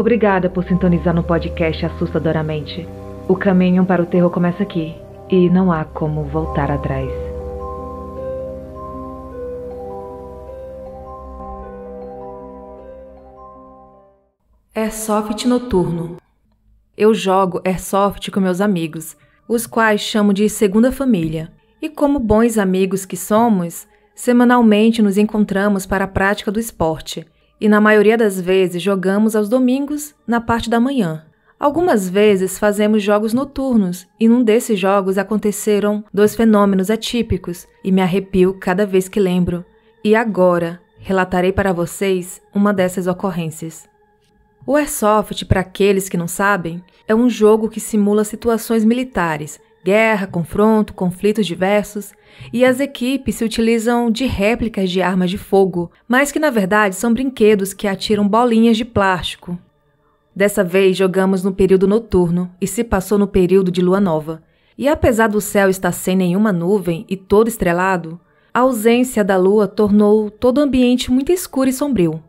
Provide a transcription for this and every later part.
Obrigada por sintonizar no podcast Assustadoramente. O caminho para o terror começa aqui e não há como voltar atrás. Airsoft noturno. Eu jogo airsoft com meus amigos, os quais chamo de segunda família. E como bons amigos que somos, semanalmente nos encontramos para a prática do esporte e na maioria das vezes jogamos aos domingos na parte da manhã. Algumas vezes fazemos jogos noturnos e num desses jogos aconteceram dois fenômenos atípicos e me arrepio cada vez que lembro. E agora relatarei para vocês uma dessas ocorrências. O Airsoft, para aqueles que não sabem, é um jogo que simula situações militares, guerra, confronto, conflitos diversos e as equipes se utilizam de réplicas de armas de fogo, mas que na verdade são brinquedos que atiram bolinhas de plástico. Dessa vez jogamos no período noturno e se passou no período de lua nova. E apesar do céu estar sem nenhuma nuvem e todo estrelado, a ausência da lua tornou todo o ambiente muito escuro e sombrio.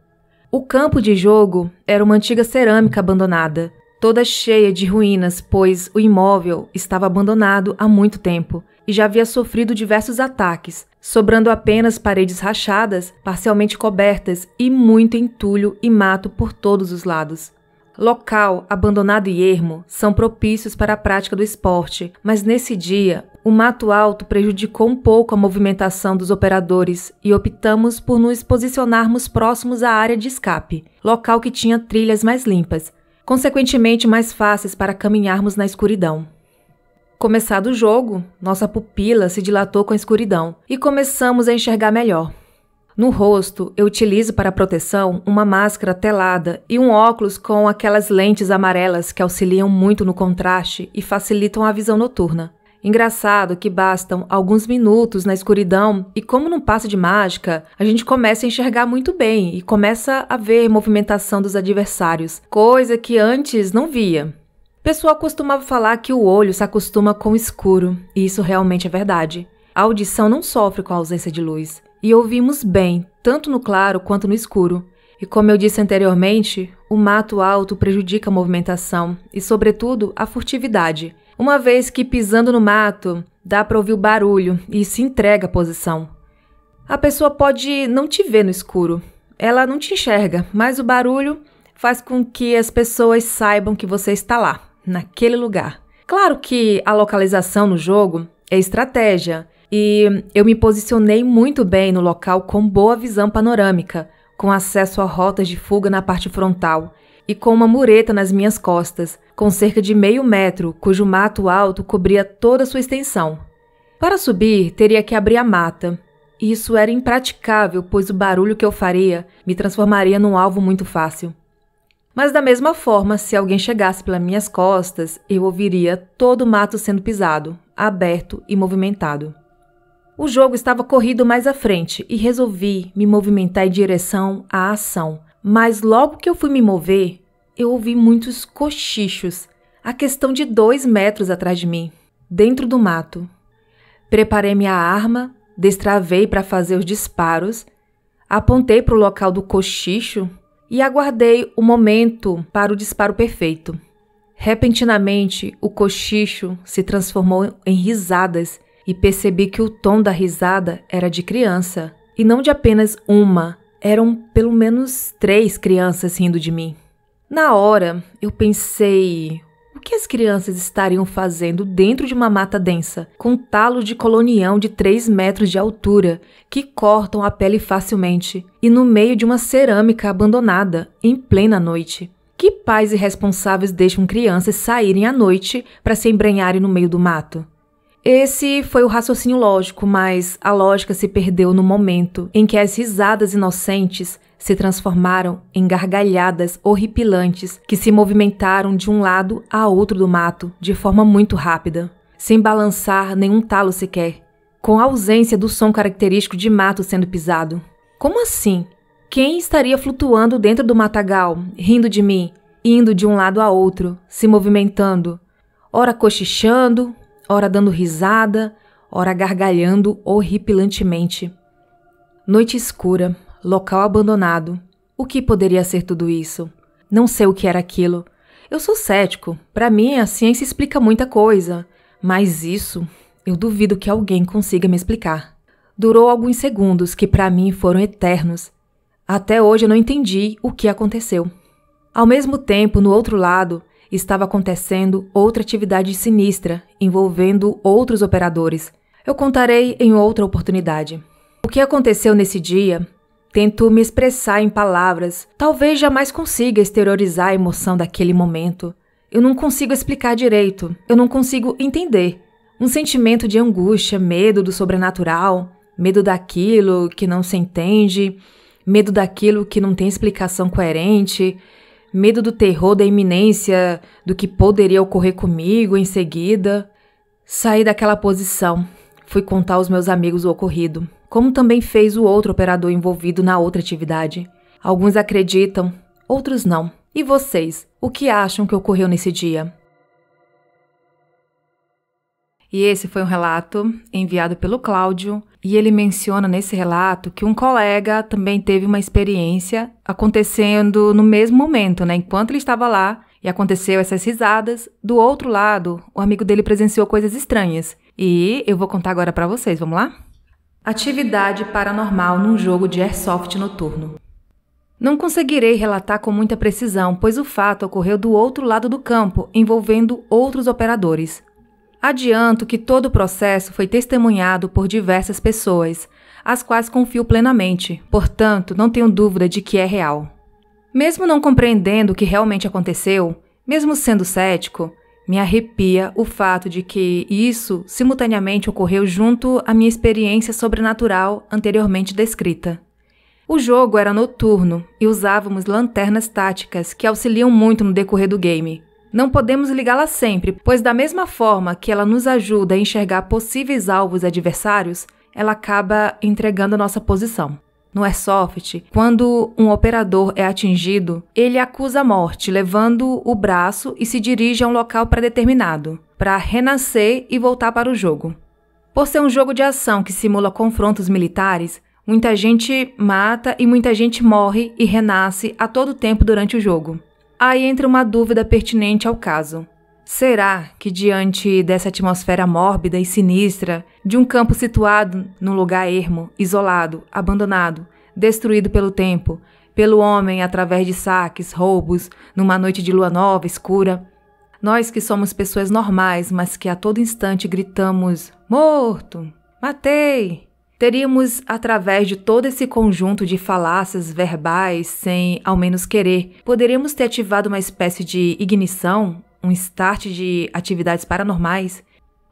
O campo de jogo era uma antiga cerâmica abandonada, toda cheia de ruínas, pois o imóvel estava abandonado há muito tempo e já havia sofrido diversos ataques, sobrando apenas paredes rachadas, parcialmente cobertas e muito entulho e mato por todos os lados. Local abandonado e ermo são propícios para a prática do esporte, mas nesse dia o mato alto prejudicou um pouco a movimentação dos operadores e optamos por nos posicionarmos próximos à área de escape, local que tinha trilhas mais limpas, consequentemente mais fáceis para caminharmos na escuridão. Começado o jogo, nossa pupila se dilatou com a escuridão e começamos a enxergar melhor. No rosto, eu utilizo para proteção uma máscara telada e um óculos com aquelas lentes amarelas que auxiliam muito no contraste e facilitam a visão noturna. Engraçado que bastam alguns minutos na escuridão e, como não passa de mágica, a gente começa a enxergar muito bem e começa a ver movimentação dos adversários, coisa que antes não via. O pessoal costumava falar que o olho se acostuma com o escuro, e isso realmente é verdade. A audição não sofre com a ausência de luz, e ouvimos bem, tanto no claro quanto no escuro. E como eu disse anteriormente, o mato alto prejudica a movimentação e, sobretudo, a furtividade uma vez que pisando no mato dá para ouvir o barulho e se entrega à posição. A pessoa pode não te ver no escuro, ela não te enxerga, mas o barulho faz com que as pessoas saibam que você está lá, naquele lugar. Claro que a localização no jogo é estratégia, e eu me posicionei muito bem no local com boa visão panorâmica, com acesso a rotas de fuga na parte frontal e com uma mureta nas minhas costas, com cerca de meio metro, cujo mato alto cobria toda sua extensão. Para subir, teria que abrir a mata. Isso era impraticável, pois o barulho que eu faria me transformaria num alvo muito fácil. Mas da mesma forma, se alguém chegasse pelas minhas costas, eu ouviria todo o mato sendo pisado, aberto e movimentado. O jogo estava corrido mais à frente e resolvi me movimentar em direção à ação, mas logo que eu fui me mover, eu ouvi muitos cochichos, a questão de dois metros atrás de mim, dentro do mato. Preparei minha arma, destravei para fazer os disparos, apontei para o local do cochicho e aguardei o momento para o disparo perfeito. Repentinamente, o cochicho se transformou em risadas e percebi que o tom da risada era de criança e não de apenas uma, eram pelo menos três crianças rindo de mim. Na hora, eu pensei: o que as crianças estariam fazendo dentro de uma mata densa, com talos talo de colonião de 3 metros de altura, que cortam a pele facilmente, e no meio de uma cerâmica abandonada, em plena noite? Que pais irresponsáveis deixam crianças saírem à noite para se embrenharem no meio do mato? Esse foi o raciocínio lógico, mas a lógica se perdeu no momento em que as risadas inocentes se transformaram em gargalhadas horripilantes que se movimentaram de um lado a outro do mato de forma muito rápida, sem balançar nenhum talo sequer, com a ausência do som característico de mato sendo pisado. Como assim? Quem estaria flutuando dentro do matagal, rindo de mim, indo de um lado a outro, se movimentando, ora cochichando, ora dando risada, ora gargalhando horripilantemente. Noite escura, local abandonado. O que poderia ser tudo isso? Não sei o que era aquilo. Eu sou cético, para mim a ciência explica muita coisa, mas isso eu duvido que alguém consiga me explicar. Durou alguns segundos que para mim foram eternos. Até hoje eu não entendi o que aconteceu. Ao mesmo tempo, no outro lado, estava acontecendo outra atividade sinistra envolvendo outros operadores. Eu contarei em outra oportunidade. O que aconteceu nesse dia? Tento me expressar em palavras, talvez jamais consiga exteriorizar a emoção daquele momento. Eu não consigo explicar direito, eu não consigo entender. Um sentimento de angústia, medo do sobrenatural, medo daquilo que não se entende, medo daquilo que não tem explicação coerente, medo do terror da iminência, do que poderia ocorrer comigo em seguida. Saí daquela posição. Fui contar aos meus amigos o ocorrido, como também fez o outro operador envolvido na outra atividade. Alguns acreditam, outros não. E vocês, o que acham que ocorreu nesse dia? E esse foi um relato enviado pelo Cláudio e ele menciona nesse relato que um colega também teve uma experiência acontecendo no mesmo momento, né? Enquanto ele estava lá e aconteceu essas risadas, do outro lado, o amigo dele presenciou coisas estranhas. E eu vou contar agora para vocês, vamos lá? Atividade paranormal num jogo de airsoft noturno. Não conseguirei relatar com muita precisão, pois o fato ocorreu do outro lado do campo, envolvendo outros operadores. Adianto que todo o processo foi testemunhado por diversas pessoas, as quais confio plenamente, portanto, não tenho dúvida de que é real. Mesmo não compreendendo o que realmente aconteceu, mesmo sendo cético, me arrepia o fato de que isso simultaneamente ocorreu junto à minha experiência sobrenatural anteriormente descrita. O jogo era noturno e usávamos lanternas táticas que auxiliam muito no decorrer do game. Não podemos ligá-la sempre, pois, da mesma forma que ela nos ajuda a enxergar possíveis alvos adversários, ela acaba entregando nossa posição. No airsoft, é quando um operador é atingido, ele acusa a morte, levando o braço e se dirige a um local predeterminado, para renascer e voltar para o jogo. Por ser um jogo de ação que simula confrontos militares, muita gente mata e muita gente morre e renasce a todo tempo durante o jogo. Aí entra uma dúvida pertinente ao caso. Será que, diante dessa atmosfera mórbida e sinistra, de um campo situado num lugar ermo, isolado, abandonado, destruído pelo tempo, pelo homem através de saques, roubos, numa noite de lua nova, escura, nós que somos pessoas normais, mas que a todo instante gritamos: morto, matei, teríamos, através de todo esse conjunto de falácias verbais, sem ao menos querer, poderíamos ter ativado uma espécie de ignição, um start de atividades paranormais.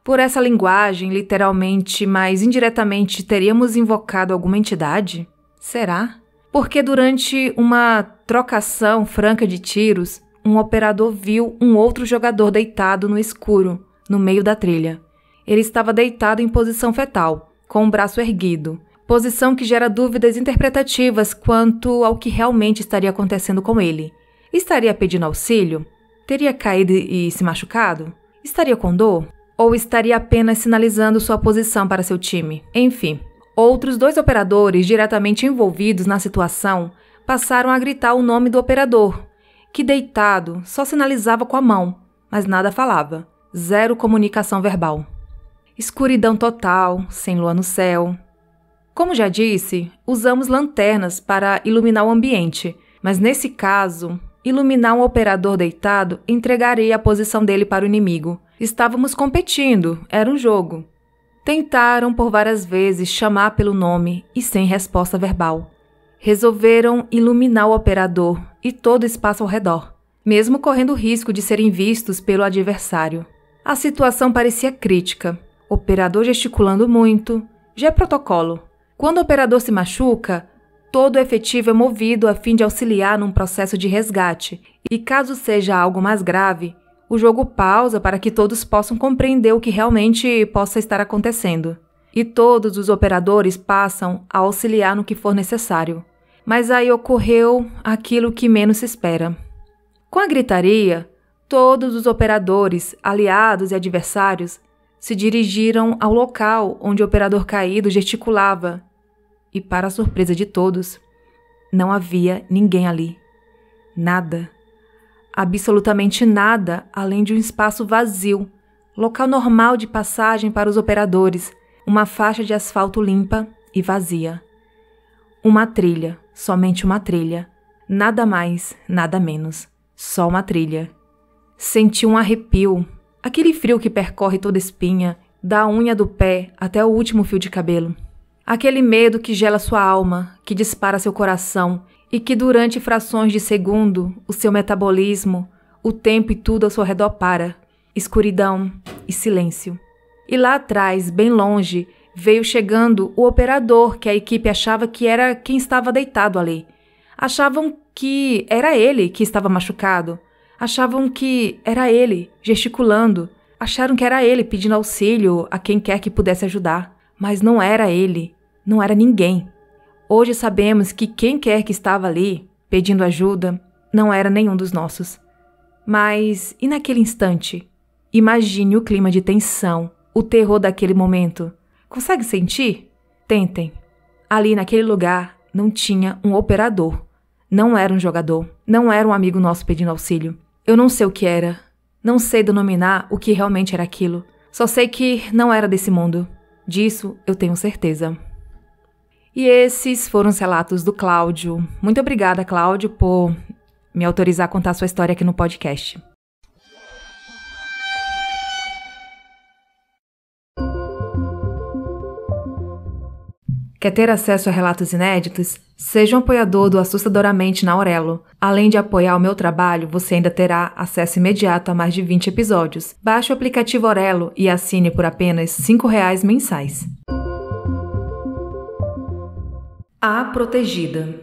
Por essa linguagem, literalmente, mas indiretamente, teríamos invocado alguma entidade? Será? Porque durante uma trocação franca de tiros, um operador viu um outro jogador deitado no escuro, no meio da trilha. Ele estava deitado em posição fetal, com o braço erguido, posição que gera dúvidas interpretativas quanto ao que realmente estaria acontecendo com ele. Estaria pedindo auxílio? Teria caído e se machucado? Estaria com dor? Ou estaria apenas sinalizando sua posição para seu time? Enfim, outros dois operadores diretamente envolvidos na situação passaram a gritar o nome do operador, que deitado só sinalizava com a mão, mas nada falava. Zero comunicação verbal escuridão total, sem lua no céu. Como já disse, usamos lanternas para iluminar o ambiente, mas nesse caso, iluminar um operador deitado entregaria a posição dele para o inimigo. Estávamos competindo, era um jogo. Tentaram por várias vezes chamar pelo nome e sem resposta verbal. Resolveram iluminar o operador e todo o espaço ao redor, mesmo correndo o risco de serem vistos pelo adversário. A situação parecia crítica. Operador gesticulando muito já é protocolo. Quando o operador se machuca, todo o efetivo é movido a fim de auxiliar num processo de resgate, e caso seja algo mais grave, o jogo pausa para que todos possam compreender o que realmente possa estar acontecendo. E todos os operadores passam a auxiliar no que for necessário. Mas aí ocorreu aquilo que menos se espera. Com a gritaria, todos os operadores, aliados e adversários se dirigiram ao local onde o operador caído gesticulava. E, para a surpresa de todos, não havia ninguém ali. Nada. Absolutamente nada além de um espaço vazio, local normal de passagem para os operadores, uma faixa de asfalto limpa e vazia. Uma trilha, somente uma trilha. Nada mais, nada menos. Só uma trilha. Senti um arrepio Aquele frio que percorre toda espinha, da unha do pé até o último fio de cabelo. Aquele medo que gela sua alma, que dispara seu coração e que durante frações de segundo o seu metabolismo, o tempo e tudo ao seu redor para. Escuridão e silêncio. E lá atrás, bem longe, veio chegando o operador que a equipe achava que era quem estava deitado ali. Achavam que era ele que estava machucado achavam que era ele, gesticulando. Acharam que era ele pedindo auxílio a quem quer que pudesse ajudar. Mas não era ele, não era ninguém. Hoje sabemos que quem quer que estava ali, pedindo ajuda, não era nenhum dos nossos. Mas e naquele instante? Imagine o clima de tensão, o terror daquele momento. Consegue sentir? Tentem. Ali naquele lugar não tinha um operador, não era um jogador, não era um amigo nosso pedindo auxílio. Eu não sei o que era. Não sei denominar o que realmente era aquilo. Só sei que não era desse mundo. Disso eu tenho certeza. E esses foram os relatos do Cláudio. Muito obrigada, Cláudio, por me autorizar a contar a sua história aqui no podcast. Quer ter acesso a relatos inéditos? Seja um apoiador do Assustadoramente na Aurelo. Além de apoiar o meu trabalho, você ainda terá acesso imediato a mais de 20 episódios. Baixe o aplicativo Aurelo e assine por apenas R$ 5,00 mensais. A Protegida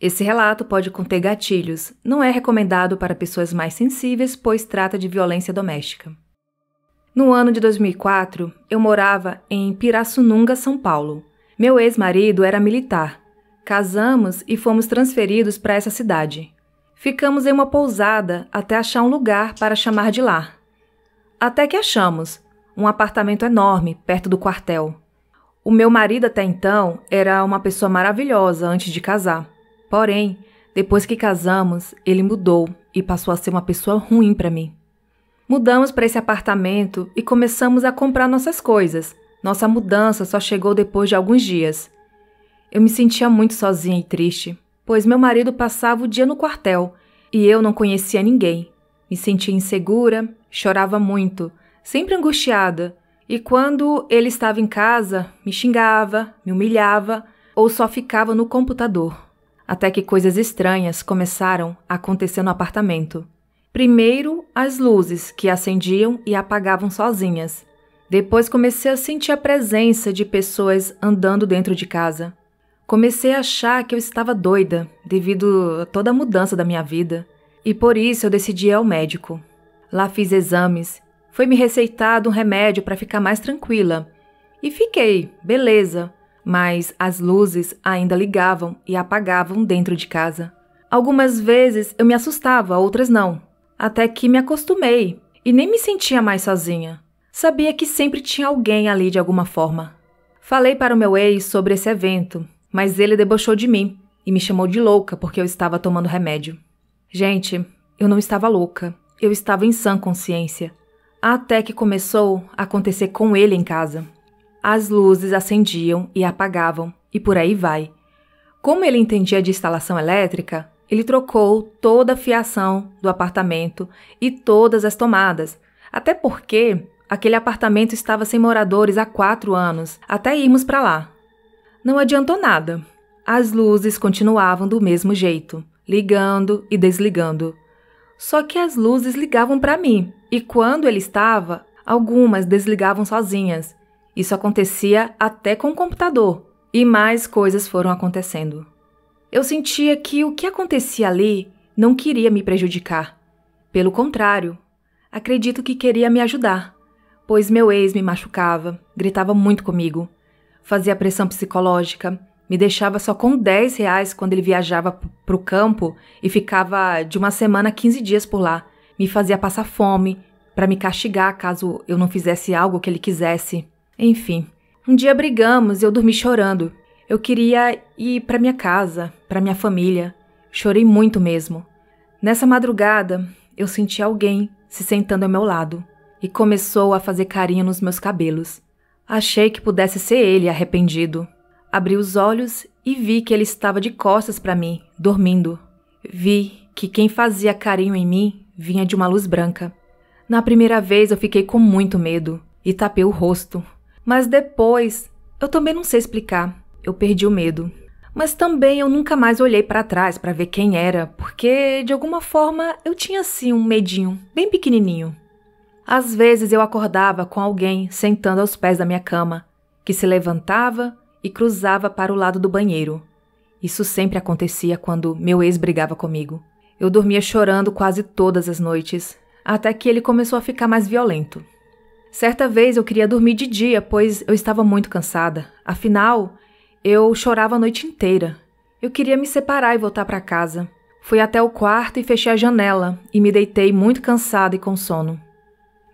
Esse relato pode conter gatilhos. Não é recomendado para pessoas mais sensíveis, pois trata de violência doméstica. No ano de 2004, eu morava em Pirassununga, São Paulo. Meu ex-marido era militar. Casamos e fomos transferidos para essa cidade. Ficamos em uma pousada até achar um lugar para chamar de lar. Até que achamos um apartamento enorme perto do quartel. O meu marido até então era uma pessoa maravilhosa antes de casar. Porém, depois que casamos, ele mudou e passou a ser uma pessoa ruim para mim. Mudamos para esse apartamento e começamos a comprar nossas coisas, nossa mudança só chegou depois de alguns dias. Eu me sentia muito sozinha e triste, pois meu marido passava o dia no quartel e eu não conhecia ninguém. Me sentia insegura, chorava muito, sempre angustiada, e quando ele estava em casa, me xingava, me humilhava ou só ficava no computador. Até que coisas estranhas começaram a acontecer no apartamento. Primeiro, as luzes que acendiam e apagavam sozinhas. Depois comecei a sentir a presença de pessoas andando dentro de casa. Comecei a achar que eu estava doida devido a toda a mudança da minha vida, e por isso eu decidi ir ao médico. Lá fiz exames, foi me receitado um remédio para ficar mais tranquila. E fiquei, beleza, mas as luzes ainda ligavam e apagavam dentro de casa. Algumas vezes eu me assustava, outras não, até que me acostumei e nem me sentia mais sozinha. Sabia que sempre tinha alguém ali de alguma forma. Falei para o meu ex sobre esse evento, mas ele debochou de mim e me chamou de louca porque eu estava tomando remédio. Gente, eu não estava louca, eu estava em sã consciência. Até que começou a acontecer com ele em casa. As luzes acendiam e apagavam, e por aí vai. Como ele entendia de instalação elétrica, ele trocou toda a fiação do apartamento e todas as tomadas, até porque Aquele apartamento estava sem moradores há quatro anos, até irmos para lá. Não adiantou nada. As luzes continuavam do mesmo jeito, ligando e desligando. Só que as luzes ligavam para mim, e quando ele estava, algumas desligavam sozinhas. Isso acontecia até com o computador, e mais coisas foram acontecendo. Eu sentia que o que acontecia ali não queria me prejudicar. Pelo contrário, acredito que queria me ajudar pois meu ex me machucava, gritava muito comigo, fazia pressão psicológica, me deixava só com 10 reais quando ele viajava para o campo e ficava de uma semana a 15 dias por lá. Me fazia passar fome para me castigar caso eu não fizesse algo que ele quisesse. Enfim, um dia brigamos e eu dormi chorando. Eu queria ir para minha casa, para minha família. Chorei muito mesmo. Nessa madrugada, eu senti alguém se sentando ao meu lado e começou a fazer carinho nos meus cabelos. Achei que pudesse ser ele arrependido. Abri os olhos e vi que ele estava de costas para mim, dormindo. Vi que quem fazia carinho em mim vinha de uma luz branca. Na primeira vez eu fiquei com muito medo e tapei o rosto. Mas depois, eu também não sei explicar, eu perdi o medo. Mas também eu nunca mais olhei para trás para ver quem era, porque de alguma forma eu tinha assim um medinho, bem pequenininho. Às vezes eu acordava com alguém sentando aos pés da minha cama, que se levantava e cruzava para o lado do banheiro. Isso sempre acontecia quando meu ex brigava comigo. Eu dormia chorando quase todas as noites, até que ele começou a ficar mais violento. Certa vez eu queria dormir de dia, pois eu estava muito cansada. Afinal, eu chorava a noite inteira. Eu queria me separar e voltar para casa. Fui até o quarto e fechei a janela e me deitei muito cansada e com sono.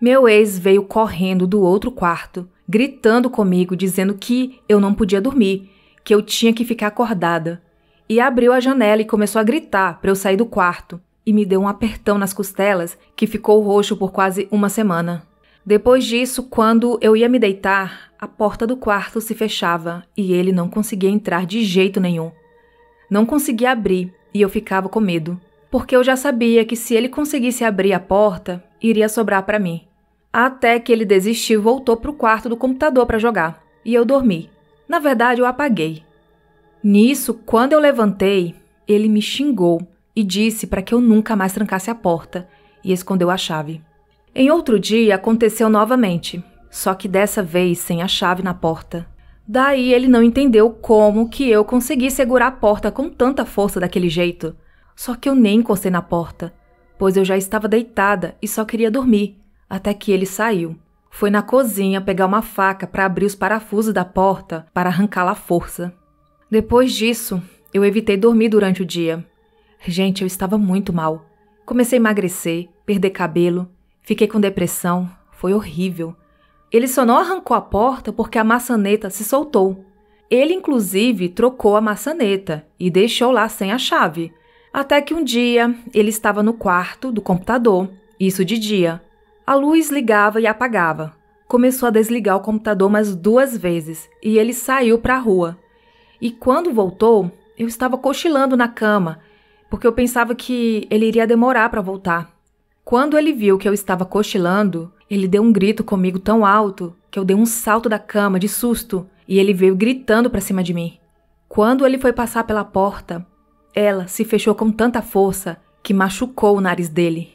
Meu ex veio correndo do outro quarto, gritando comigo, dizendo que eu não podia dormir, que eu tinha que ficar acordada. E abriu a janela e começou a gritar para eu sair do quarto, e me deu um apertão nas costelas que ficou roxo por quase uma semana. Depois disso, quando eu ia me deitar, a porta do quarto se fechava e ele não conseguia entrar de jeito nenhum. Não conseguia abrir e eu ficava com medo, porque eu já sabia que se ele conseguisse abrir a porta, iria sobrar para mim até que ele desistiu e voltou para o quarto do computador para jogar. E eu dormi. Na verdade, eu apaguei. Nisso, quando eu levantei, ele me xingou e disse para que eu nunca mais trancasse a porta e escondeu a chave. Em outro dia aconteceu novamente, só que dessa vez sem a chave na porta. Daí ele não entendeu como que eu consegui segurar a porta com tanta força daquele jeito. Só que eu nem encostei na porta, pois eu já estava deitada e só queria dormir até que ele saiu. Foi na cozinha pegar uma faca para abrir os parafusos da porta para arrancá-la à força. Depois disso, eu evitei dormir durante o dia. Gente, eu estava muito mal. Comecei a emagrecer, perder cabelo, fiquei com depressão, foi horrível. Ele só não arrancou a porta porque a maçaneta se soltou. Ele, inclusive, trocou a maçaneta e deixou lá sem a chave. Até que um dia ele estava no quarto do computador, isso de dia, a luz ligava e apagava. Começou a desligar o computador mais duas vezes e ele saiu para a rua. E quando voltou, eu estava cochilando na cama, porque eu pensava que ele iria demorar para voltar. Quando ele viu que eu estava cochilando, ele deu um grito comigo tão alto que eu dei um salto da cama de susto e ele veio gritando para cima de mim. Quando ele foi passar pela porta, ela se fechou com tanta força que machucou o nariz dele.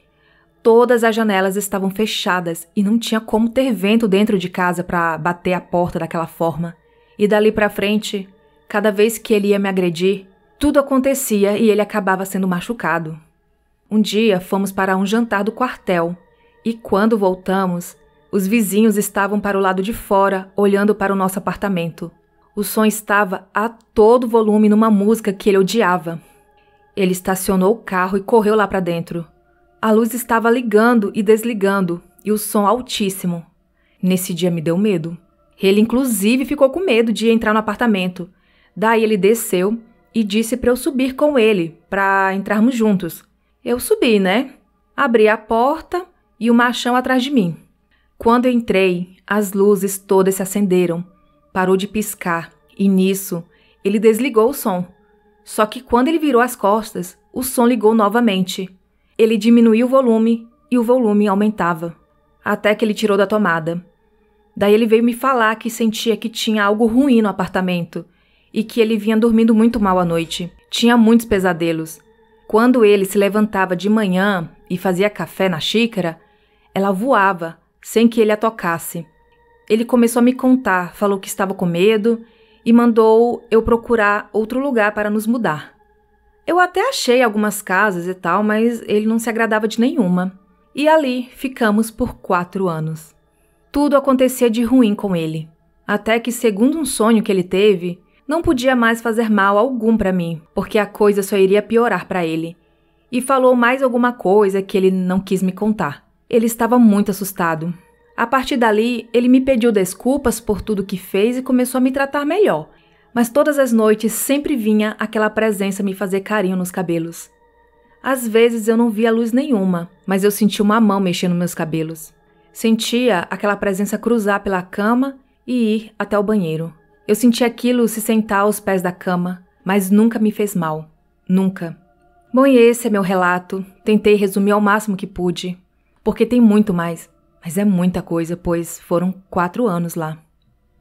Todas as janelas estavam fechadas e não tinha como ter vento dentro de casa para bater a porta daquela forma. E dali para frente, cada vez que ele ia me agredir, tudo acontecia e ele acabava sendo machucado. Um dia fomos para um jantar do quartel e quando voltamos, os vizinhos estavam para o lado de fora, olhando para o nosso apartamento. O som estava a todo volume numa música que ele odiava. Ele estacionou o carro e correu lá para dentro. A luz estava ligando e desligando, e o som altíssimo. Nesse dia me deu medo. Ele, inclusive, ficou com medo de entrar no apartamento. Daí ele desceu e disse para eu subir com ele, para entrarmos juntos. Eu subi, né? Abri a porta e o machão atrás de mim. Quando eu entrei, as luzes todas se acenderam. Parou de piscar e nisso ele desligou o som. Só que quando ele virou as costas, o som ligou novamente. Ele diminuiu o volume e o volume aumentava, até que ele tirou da tomada. Daí ele veio me falar que sentia que tinha algo ruim no apartamento e que ele vinha dormindo muito mal à noite. Tinha muitos pesadelos. Quando ele se levantava de manhã e fazia café na xícara, ela voava sem que ele a tocasse. Ele começou a me contar, falou que estava com medo e mandou eu procurar outro lugar para nos mudar. Eu até achei algumas casas e tal, mas ele não se agradava de nenhuma. E ali ficamos por quatro anos. Tudo acontecia de ruim com ele, até que, segundo um sonho que ele teve, não podia mais fazer mal algum para mim, porque a coisa só iria piorar para ele. E falou mais alguma coisa que ele não quis me contar. Ele estava muito assustado. A partir dali, ele me pediu desculpas por tudo que fez e começou a me tratar melhor mas todas as noites sempre vinha aquela presença me fazer carinho nos cabelos. Às vezes eu não via luz nenhuma, mas eu sentia uma mão mexendo meus cabelos. Sentia aquela presença cruzar pela cama e ir até o banheiro. Eu sentia aquilo se sentar aos pés da cama, mas nunca me fez mal. Nunca. Bom, e esse é meu relato. Tentei resumir ao máximo que pude, porque tem muito mais, mas é muita coisa, pois foram quatro anos lá.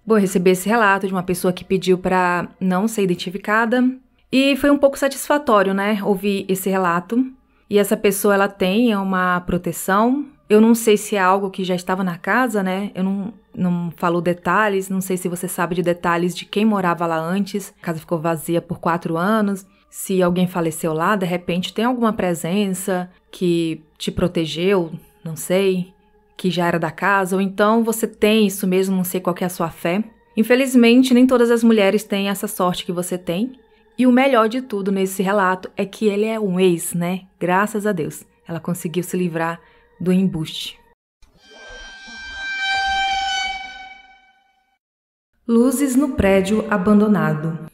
Bom, eu recebi esse relato de uma pessoa que pediu para não ser identificada e foi um pouco satisfatório, né, ouvir esse relato. E essa pessoa ela tem uma proteção. Eu não sei se é algo que já estava na casa, né? Eu não, não falo detalhes, não sei se você sabe de detalhes de quem morava lá antes. A casa ficou vazia por quatro anos. Se alguém faleceu lá, de repente tem alguma presença que te protegeu, não sei que já era da casa, ou então você tem isso mesmo, não sei qual é a sua fé. Infelizmente, nem todas as mulheres têm essa sorte que você tem. E o melhor de tudo nesse relato é que ele é um ex, né? Graças a Deus. Ela conseguiu se livrar do embuste. Luzes no prédio abandonado.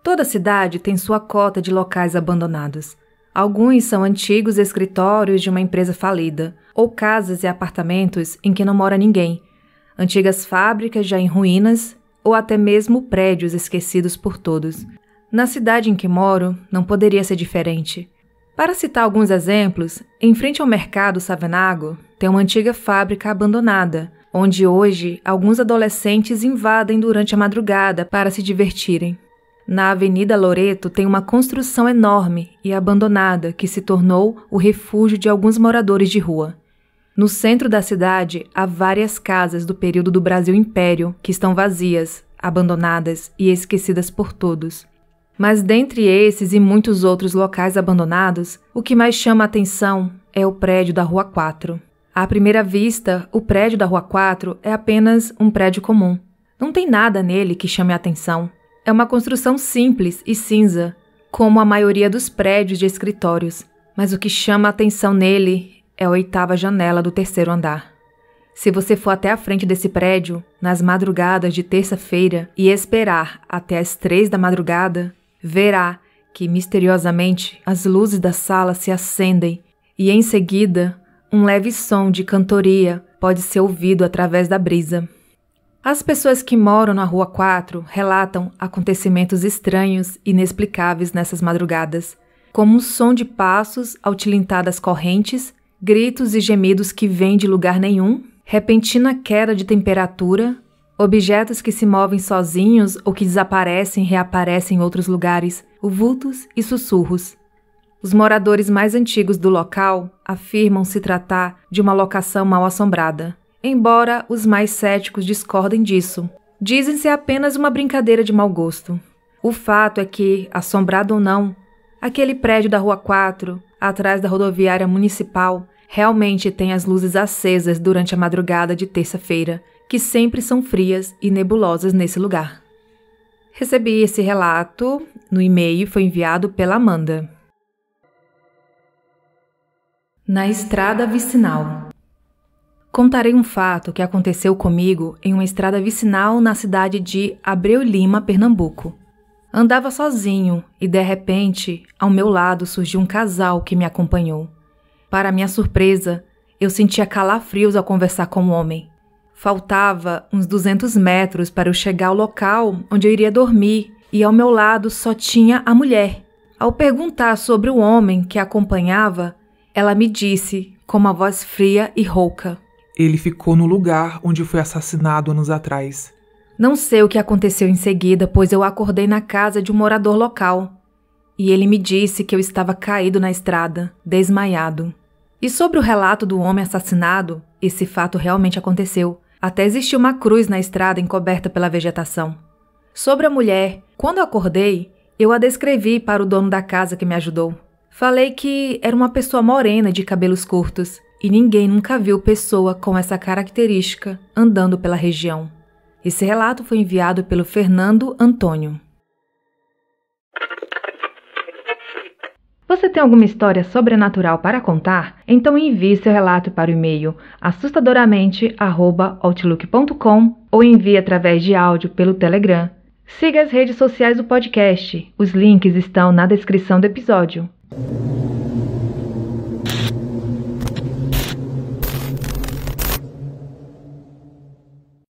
Toda cidade tem sua cota de locais abandonados. Alguns são antigos escritórios de uma empresa falida, ou casas e apartamentos em que não mora ninguém, antigas fábricas já em ruínas, ou até mesmo prédios esquecidos por todos. Na cidade em que moro, não poderia ser diferente. Para citar alguns exemplos, em frente ao mercado Savenago tem uma antiga fábrica abandonada, onde hoje alguns adolescentes invadem durante a madrugada para se divertirem. Na Avenida Loreto tem uma construção enorme e abandonada que se tornou o refúgio de alguns moradores de rua. No centro da cidade há várias casas do período do Brasil Império que estão vazias, abandonadas e esquecidas por todos. Mas dentre esses e muitos outros locais abandonados, o que mais chama a atenção é o prédio da Rua 4. À primeira vista, o prédio da Rua 4 é apenas um prédio comum. Não tem nada nele que chame a atenção. É uma construção simples e cinza, como a maioria dos prédios de escritórios, mas o que chama a atenção nele é a oitava janela do terceiro andar. Se você for até a frente desse prédio, nas madrugadas de terça-feira, e esperar até as três da madrugada, verá que, misteriosamente, as luzes da sala se acendem e, em seguida, um leve som de cantoria pode ser ouvido através da brisa. As pessoas que moram na Rua 4 relatam acontecimentos estranhos e inexplicáveis nessas madrugadas, como o som de passos ao tilintar das correntes, gritos e gemidos que vêm de lugar nenhum, repentina queda de temperatura, objetos que se movem sozinhos ou que desaparecem e reaparecem em outros lugares, vultos e sussurros. Os moradores mais antigos do local afirmam se tratar de uma locação mal assombrada embora os mais céticos discordem disso. Dizem ser apenas uma brincadeira de mau gosto. O fato é que, assombrado ou não, aquele prédio da Rua 4, atrás da rodoviária municipal, realmente tem as luzes acesas durante a madrugada de terça-feira, que sempre são frias e nebulosas nesse lugar. Recebi esse relato no e-mail foi enviado pela Amanda. Na estrada vicinal. Contarei um fato que aconteceu comigo em uma estrada vicinal na cidade de Abreu Lima, Pernambuco. Andava sozinho e, de repente, ao meu lado surgiu um casal que me acompanhou. Para minha surpresa, eu sentia calafrios ao conversar com o homem. Faltava uns 200 metros para eu chegar ao local onde eu iria dormir e ao meu lado só tinha a mulher. Ao perguntar sobre o homem que a acompanhava, ela me disse com uma voz fria e rouca: ele ficou no lugar onde foi assassinado anos atrás. Não sei o que aconteceu em seguida, pois eu acordei na casa de um morador local. E ele me disse que eu estava caído na estrada, desmaiado. E sobre o relato do homem assassinado, esse fato realmente aconteceu. Até existia uma cruz na estrada encoberta pela vegetação. Sobre a mulher, quando acordei, eu a descrevi para o dono da casa que me ajudou. Falei que era uma pessoa morena de cabelos curtos e ninguém nunca viu pessoa com essa característica andando pela região. Esse relato foi enviado pelo Fernando Antônio. Você tem alguma história sobrenatural para contar? Então envie seu relato para o e-mail assustadoramente@outlook.com ou envie através de áudio pelo Telegram. Siga as redes sociais do podcast. Os links estão na descrição do episódio.